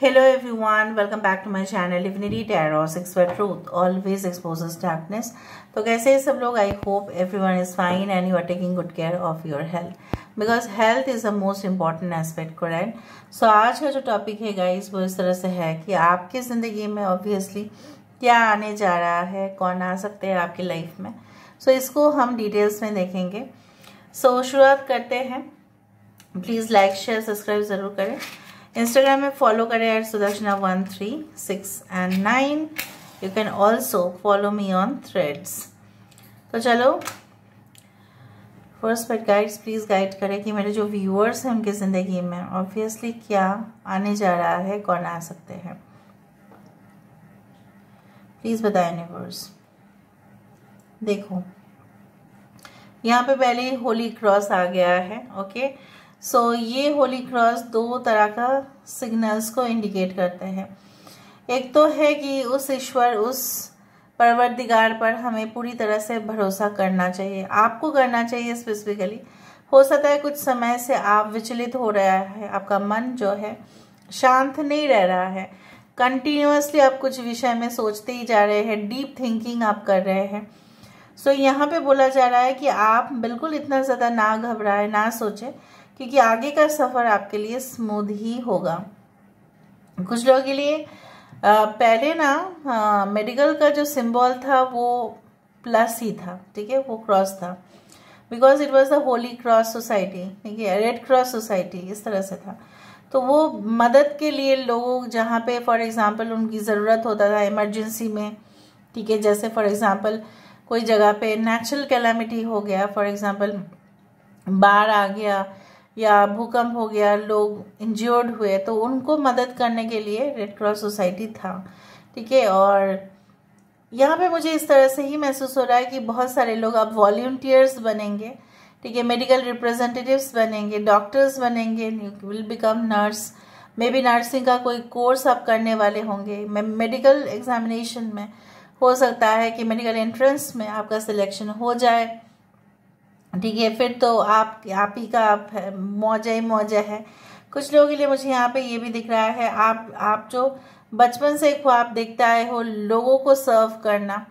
hello everyone welcome back to my channel Divinity Tarot व truth always always exposes darkness तो कैसे है सब लोग I hope everyone one is fine and you are taking good care of your health because health is the most important aspect current so आज का जो topic है गाइज वो इस तरह से है कि आपकी ज़िंदगी में ऑब्वियसली क्या आने जा रहा है कौन आ सकते हैं आपकी लाइफ में सो so, इसको हम डिटेल्स में देखेंगे सो so, शुरुआत करते हैं प्लीज़ लाइक शेयर सब्सक्राइब ज़रूर करें इंस्टाग्राम में फॉलो करें at Sudarshana one three six and nine you can also follow me on Threads तो चलो फर्स्ट पर गाइड्स प्लीज़ गाइड करें कि मेरे जो व्यूअर्स हैं उनकी ज़िंदगी में ऑब्वियसली क्या आने जा रहा है कौन आ सकते हैं प्लीज़ बताए यूनिवर्स देखो यहाँ पे पहले होली क्रॉस आ गया है ओके सो so, ये होली क्रॉस दो तरह का सिग्नल्स को इंडिकेट करते हैं एक तो है कि उस ईश्वर उस परवरदिगार पर हमें पूरी तरह से भरोसा करना चाहिए आपको करना चाहिए स्पेसिफिकली हो सकता है कुछ समय से आप विचलित हो रहा है आपका मन जो है शांत नहीं रह रहा है कंटिन्यूसली आप कुछ विषय में सोचते ही जा रहे हैं डीप थिंकिंग आप कर रहे हैं सो so, यहाँ पे बोला जा रहा है कि आप बिल्कुल इतना ज़्यादा ना घबराए ना सोचें क्योंकि आगे का सफ़र आपके लिए स्मूद ही होगा कुछ लोगों के लिए पहले ना मेडिकल का जो सिंबल था वो प्लस ही था ठीक है वो क्रॉस था because it was the holy cross society ठीक है रेड क्रॉस सोसाइटी इस तरह से था तो वो मदद के लिए लोग जहाँ पे फॉर एग्ज़ाम्पल उनकी ज़रूरत होता था इमरजेंसी में ठीक है जैसे फॉर एग्ज़ाम्पल कोई जगह पे नेचुरल कैलामिटी हो गया फॉर एग्ज़ाम्पल बाढ़ आ गया या भूकंप हो गया लोग इंज्योर्ड हुए तो उनको मदद करने के लिए रेड क्रॉस सोसाइटी था ठीक है और यहाँ पे मुझे इस तरह से ही महसूस हो रहा है कि बहुत सारे लोग अब वॉल्टियर्स बनेंगे ठीक है मेडिकल रिप्रेजेंटेटिव्स बनेंगे डॉक्टर्स बनेंगे will become nurse maybe nursing का कोई कोर्स आप करने वाले होंगे मेडिकल एग्जामिनेशन में हो सकता है कि मेडिकल एंट्रेंस में आपका सिलेक्शन हो जाए ठीक है फिर तो आप आप ही का मौजा ही मौजा है कुछ लोगों के लिए मुझे यहाँ पे ये भी दिख रहा है आप आप जो बचपन से ख्वाब देखता आए हो लोगों को सर्व करना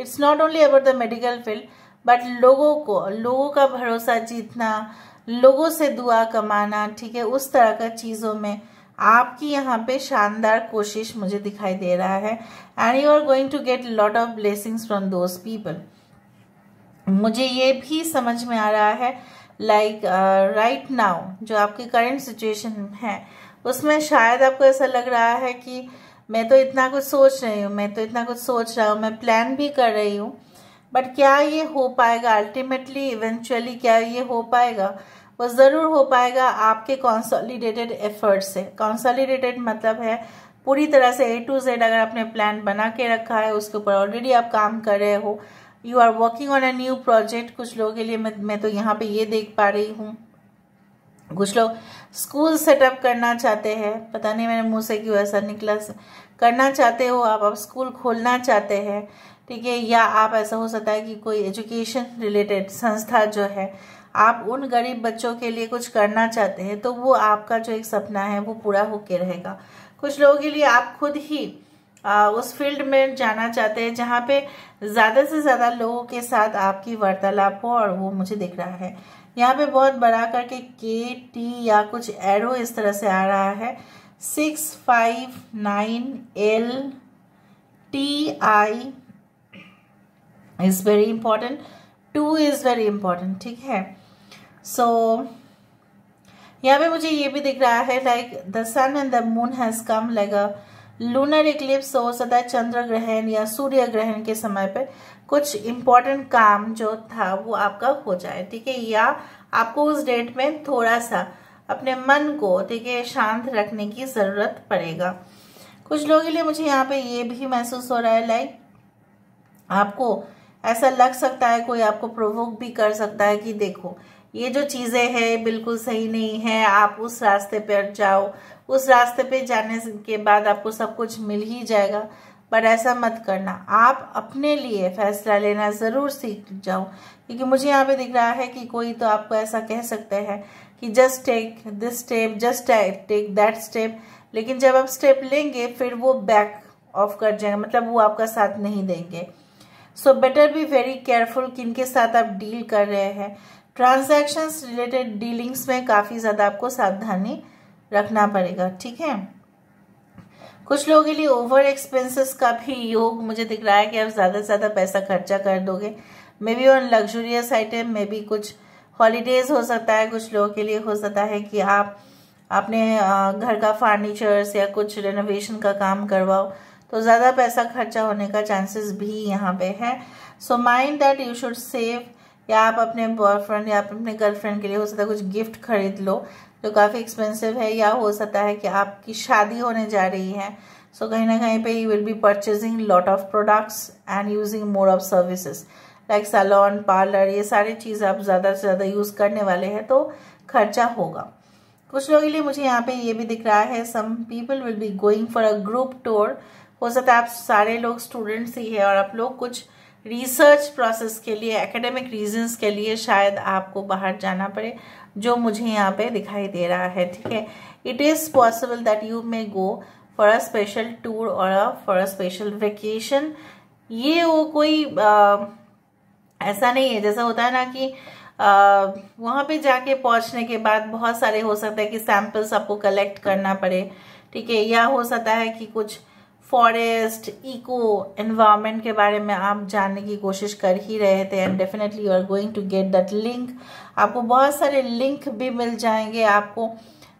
it's not only about the medical field but लोगों को लोगों का भरोसा जीतना लोगों से दुआ कमाना ठीक है उस तरह का चीज़ों में आपकी यहाँ पे शानदार कोशिश मुझे दिखाई दे रहा है and you are going to get lot of blessings from those people मुझे ये भी समझ में आ रहा है लाइक राइट नाउ जो आपकी करंट सिचुएशन है उसमें शायद आपको ऐसा लग रहा है कि मैं तो इतना कुछ सोच रही हूँ मैं तो इतना कुछ सोच रहा हूँ मैं प्लान भी कर रही हूँ बट क्या ये हो पाएगा अल्टीमेटली इवेंचुअली क्या ये हो पाएगा वो ज़रूर हो पाएगा आपके कॉन्सॉलीडेटेड एफर्ट से कॉन्सॉलीडेटेड मतलब है पूरी तरह से ए टू जेड अगर आपने प्लान बना के रखा है उसके ऊपर ऑलरेडी आप काम कर रहे हो you are working on a new project कुछ लोगों के लिए मैं, मैं तो यहाँ पे ये देख पा रही हूँ कुछ लोग स्कूल सेटअप करना चाहते हैं पता नहीं मेरे मुँह से क्यों ऐसा निकला करना चाहते हो आप अब स्कूल खोलना चाहते हैं ठीक है या आप ऐसा हो सकता है कि कोई एजुकेशन रिलेटेड संस्था जो है आप उन गरीब बच्चों के लिए कुछ करना चाहते हैं तो वो आपका जो एक सपना है वो पूरा होके रहेगा कुछ लोगों के लिए आप खुद ही उस फील्ड में जाना चाहते हैं जहाँ पे ज़्यादा से ज़्यादा लोगों के साथ आपकी वार्तालाप हो और वो मुझे दिख रहा है यहाँ पे बहुत बड़ा करके के टी या कुछ एरो इस तरह से आ रहा है six five nine L T I is very important to is very important ठीक है सो so, यहाँ पे मुझे ये भी दिख रहा है like the sun and the moon has come like a lunar eclipse हो सकता है चंद्र ग्रहण या सूर्य ग्रहण के समय पर कुछ इम्पोर्टेंट काम जो था वो आपका हो जाए ठीक है या आपको उस डेट में थोड़ा सा अपने मन को ठीक है शांत रखने की ज़रूरत पड़ेगा कुछ लोगों के लिए मुझे यहाँ पे ये भी महसूस हो रहा है लाइक आपको ऐसा लग सकता है कोई आपको प्रोवोक भी कर सकता है कि देखो ये जो चीज़ें हैं बिल्कुल सही नहीं है आप उस रास्ते पर जाओ उस रास्ते पे जाने के बाद आपको सब कुछ मिल ही जाएगा पर ऐसा मत करना आप अपने लिए फैसला लेना ज़रूर सीख जाओ क्योंकि मुझे यहाँ पे दिख रहा है कि कोई तो आपको ऐसा कह सकता है कि just take this step just take that step लेकिन जब आप स्टेप लेंगे फिर वो बैक ऑफ कर जाएंगे मतलब वो आपका साथ नहीं देंगे so better be very careful किन के साथ आप डील कर रहे हैं ट्रांजेक्शन रिलेटेड डीलिंग्स में काफ़ी ज़्यादा आपको सावधानी रखना पड़ेगा ठीक है कुछ लोगों के लिए ओवर एक्सपेंसेस का भी योग मुझे दिख रहा है कि आप ज़्यादा से ज़्यादा पैसा खर्चा कर दोगे maybe on luxurious item maybe कुछ हॉलीडेज हो सकता है कुछ लोगों के लिए हो सकता है कि आप अपने घर का फर्नीचर्स या कुछ रेनोवेशन का काम करवाओ तो ज़्यादा पैसा खर्चा होने का चांसेस भी यहाँ पे है so mind that you should save या आप अपने बॉयफ्रेंड या अपने गर्लफ्रेंड के लिए हो सकता है कुछ गिफ्ट खरीद लो जो काफ़ी एक्सपेंसिव है या हो सकता है कि आपकी शादी होने जा रही है सो कहीं ना कहीं पे you will be purchasing lot of products and using more of services like salon parlour ये सारी चीज़ आप ज़्यादा से ज़्यादा यूज़ करने वाले हैं तो खर्चा होगा कुछ लोगों के लिए मुझे यहाँ पे ये भी दिख रहा है some people will be going for a group tour हो सकता है आप सारे लोग स्टूडेंट्स ही है और आप लोग कुछ रिसर्च प्रोसेस के लिए एकेडमिक रीजंस के लिए शायद आपको बाहर जाना पड़े जो मुझे यहाँ पे दिखाई दे रहा है ठीक है it is possible that you may go for a special tour और a for a special vacation ये वो कोई आ, ऐसा नहीं है जैसा होता है ना कि वहाँ पे जाके पहुंचने के बाद बहुत सारे हो सकता है कि सैम्पल्स आपको कलेक्ट करना पड़े ठीक है या हो सकता है कि कुछ फॉरेस्ट इको एनवायरमेंट के बारे में आप जानने की कोशिश कर ही रहे थे and definitely you are going to get that link आपको बहुत सारे लिंक भी मिल जाएंगे आपको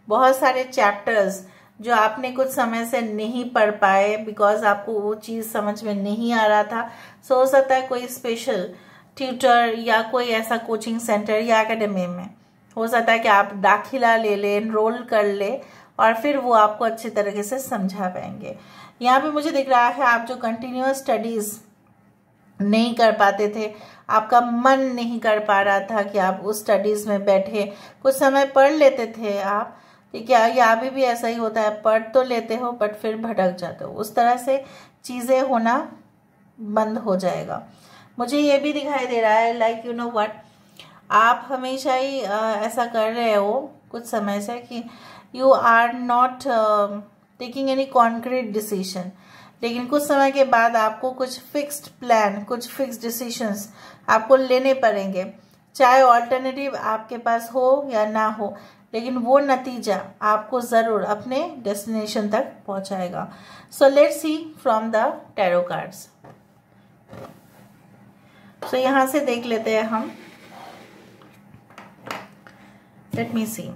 बहुत सारे चैप्टर्स जो आपने कुछ समय से नहीं पढ़ पाए बिकॉज आपको वो चीज़ समझ में नहीं आ रहा था सो हो सकता है कोई स्पेशल ट्यूटर या कोई ऐसा कोचिंग सेंटर या अकेडमी में हो सकता है कि आप दाखिला ले लें इनरोल कर ले और फिर वो आपको अच्छे तरीके से समझा पाएंगे यहाँ पे मुझे दिख रहा है आप जो कंटिन्यूस स्टडीज़ नहीं कर पाते थे आपका मन नहीं कर पा रहा था कि आप उस स्टडीज़ में बैठे कुछ समय पढ़ लेते थे आप ठीक है या अभी भी ऐसा ही होता है पढ़ तो लेते हो बट फिर भटक जाते हो उस तरह से चीज़ें होना बंद हो जाएगा मुझे ये भी दिखाई दे रहा है लाइक यू नो वट आप हमेशा ही ऐसा कर रहे हो कुछ समय से कि you are not taking any concrete decision लेकिन कुछ समय के बाद आपको कुछ फिक्स्ड प्लान कुछ फिक्स डिसीशंस आपको लेने पड़ेंगे चाहे ऑल्टरनेटिव आपके पास हो या ना हो लेकिन वो नतीजा आपको ज़रूर अपने डेस्टिनेशन तक पहुंचाएगा so let see from the tarot cards so यहाँ से देख लेते हैं हम let me see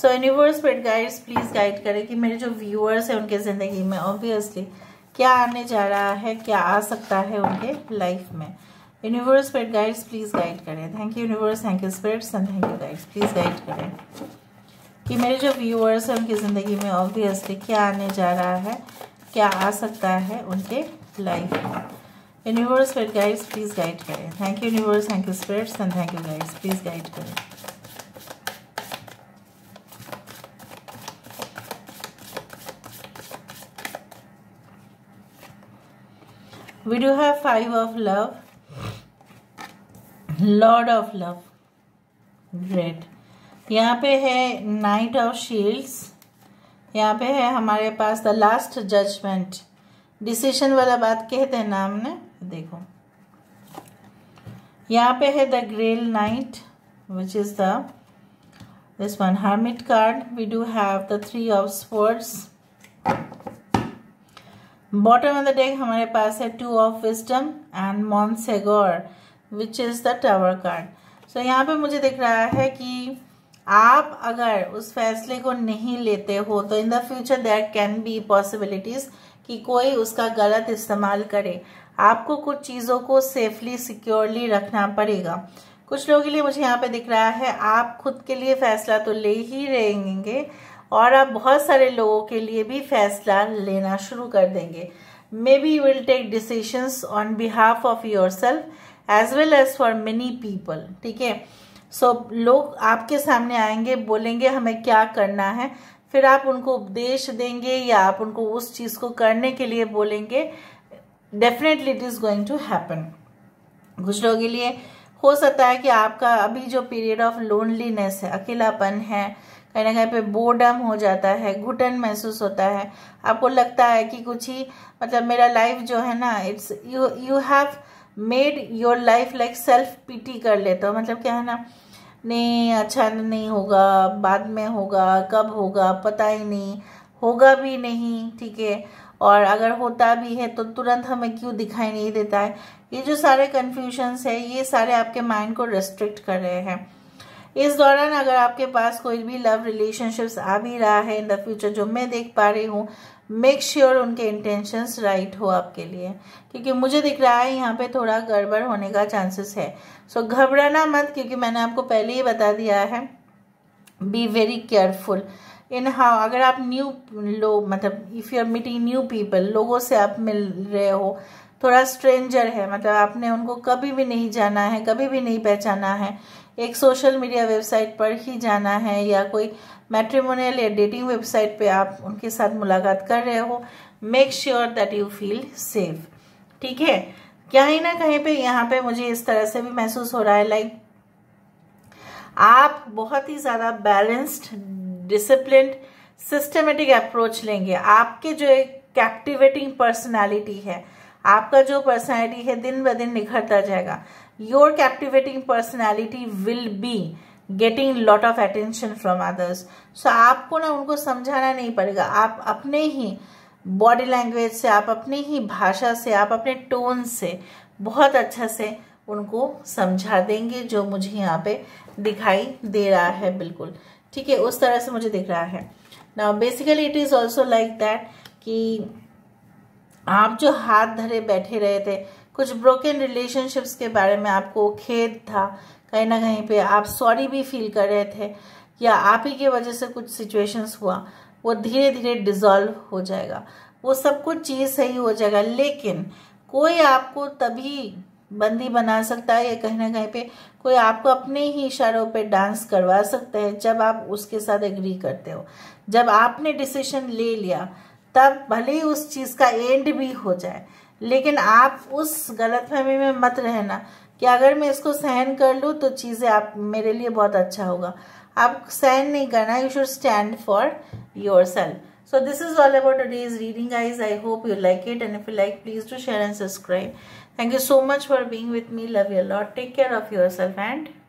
so universe pet guides please guide करें कि मेरे जो व्यूअर्स हैं उनके ज़िंदगी में ऑब्वियसली क्या आने जा रहा है क्या आ सकता है उनके लाइफ में universe pet guides please guide करें thank you universe thank you spirits and thank you guides please guide करें कि मेरे जो व्यूअर्स हैं उनकी ज़िंदगी में ऑब्वियसली क्या आने जा रहा है क्या आ सकता है उनके लाइफ में universe pet guides please guide करें thank you universe thank you spirits and thank you guides please guide करें we do have five of love lord of love great यहाँ पे है नाइट ऑफ शील्ड्स यहाँ पे है हमारे पास द लास्ट जजमेंट डिसीशन वाला बात कहते हैं नाम ने देखो यहाँ पे है the grail knight which is the this one hermit card we do have the three of sports bottom of the deck हमारे पास है two of wisdom and monsignor which is the tower card so यहाँ पे मुझे दिख रहा है कि आप अगर उस फैसले को नहीं लेते हो तो in the future there can be possibilities कि कोई उसका गलत इस्तेमाल करे आपको कुछ चीज़ों को सेफली सिक्योरली रखना पड़ेगा कुछ लोगों के लिए मुझे यहाँ पे दिख रहा है आप खुद के लिए फैसला तो ले ही रहेंगे और आप बहुत सारे लोगों के लिए भी फैसला लेना शुरू कर देंगे maybe you will take decisions on behalf of yourself as well as for many people ठीक है सो लोग आपके सामने आएंगे बोलेंगे हमें क्या करना है फिर आप उनको उपदेश देंगे या आप उनको उस चीज़ को करने के लिए बोलेंगे definitely it is going to happen कुछ लोगों के लिए हो सकता है कि आपका अभी जो पीरियड ऑफ लोनलीनेस है अकेलापन है कहीं ना कहीं पे बोर्डम हो जाता है घुटन महसूस होता है आपको लगता है कि कुछ ही मतलब मेरा लाइफ जो है ना it's you you have made your life like self pity कर लेते हो मतलब क्या है ना नहीं अच्छा नहीं होगा बाद में होगा कब होगा पता ही नहीं होगा भी नहीं ठीक है और अगर होता भी है तो तुरंत हमें क्यों दिखाई नहीं देता है ये जो सारे कन्फ्यूशंस है ये सारे आपके माइंड को रेस्ट्रिक्ट कर रहे हैं इस दौरान अगर आपके पास कोई भी लव रिलेशनशिप्स आ भी रहा है इन द फ्यूचर जो मैं देख पा रही हूँ मेक श्योर sure उनके इंटेंशंस राइट right हो आपके लिए क्योंकि मुझे दिख रहा है यहाँ पे थोड़ा गड़बड़ होने का चांसेस है सो so, घबराना मत क्योंकि मैंने आपको पहले ही बता दिया है be very careful in how अगर आप न्यू लोग मतलब if you are meeting new people लोगों से आप मिल रहे हो थोड़ा स्ट्रेंजर है मतलब आपने उनको कभी भी नहीं जाना है कभी भी नहीं पहचाना है एक सोशल मीडिया वेबसाइट पर ही जाना है या कोई मैट्रिमोनियल या डेटिंग वेबसाइट पे आप उनके साथ मुलाकात कर रहे हो make sure that you feel safe ठीक है कहीं ना कहीं पे यहाँ पे मुझे इस तरह से भी महसूस हो रहा है लाइक आप बहुत ही ज़्यादा बैलेंस्ड डिसिप्लिन सिस्टमेटिक अप्रोच लेंगे आपके जो एक कैप्टिवेटिंग पर्सनैलिटी है आपका जो पर्सनैलिटी है दिन ब दिन निखरता जाएगा your captivating personality will be getting lot of attention from others so आपको ना उनको समझाना नहीं पड़ेगा आप अपने ही बॉडी लैंग्वेज से आप अपने ही भाषा से आप अपने टोन से बहुत अच्छा से उनको समझा देंगे जो मुझे यहाँ पे दिखाई दे रहा है बिल्कुल ठीक है उस तरह से मुझे दिख रहा है ना basically it is also like that कि आप जो हाथ धरे बैठे रहे थे कुछ ब्रोकन रिलेशनशिप्स के बारे में आपको खेद था कहीं ना कहीं पे आप सॉरी भी फील कर रहे थे या आप ही की वजह से कुछ सिचुएशंस हुआ वो धीरे धीरे डिजॉल्व हो जाएगा वो सब कुछ चीज़ सही हो जाएगा लेकिन कोई आपको तभी बंदी बना सकता है या कहीं ना कहीं पे कोई आपको अपने ही इशारों पे डांस करवा सकता है जब आप उसके साथ एग्री करते हो जब आपने डिसीजन ले लिया तब भले ही उस चीज़ का एंड भी हो जाए लेकिन आप उस गलतफहमी में मत रहना कि अगर मैं इसको सहन कर लूँ तो चीज़ें आप मेरे लिए बहुत अच्छा होगा आप सहन नहीं करना you should stand for yourself so this is all about today is reading eyes I hope you like it and if you like please to share and subscribe thank you so much for being with me love your lot take care of yourself and